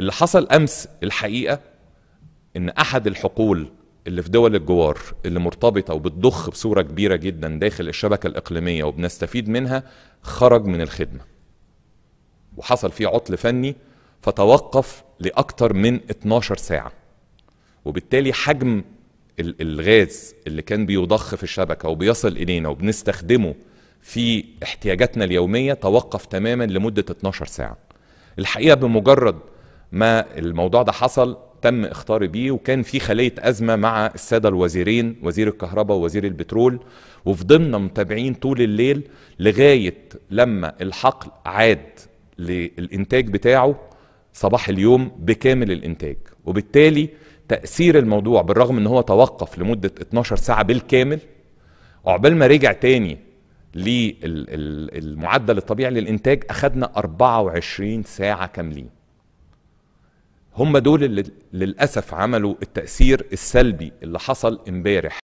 اللي حصل امس الحقيقه ان احد الحقول اللي في دول الجوار اللي مرتبطه وبتضخ بصوره كبيره جدا داخل الشبكه الاقليميه وبنستفيد منها خرج من الخدمه وحصل فيه عطل فني فتوقف لاكثر من 12 ساعه وبالتالي حجم الغاز اللي كان بيضخ في الشبكه وبيصل الينا وبنستخدمه في احتياجاتنا اليوميه توقف تماما لمده 12 ساعه الحقيقه بمجرد ما الموضوع ده حصل تم اختاري بيه وكان في خلية أزمة مع السادة الوزيرين وزير الكهرباء ووزير البترول وفضلنا متابعين طول الليل لغاية لما الحقل عاد للإنتاج بتاعه صباح اليوم بكامل الإنتاج وبالتالي تأثير الموضوع بالرغم ان هو توقف لمدة 12 ساعة بالكامل عقبال ما رجع تاني للمعدل الطبيعي للإنتاج أخذنا 24 ساعة كاملين هم دول اللي للأسف عملوا التأثير السلبي اللي حصل امبارح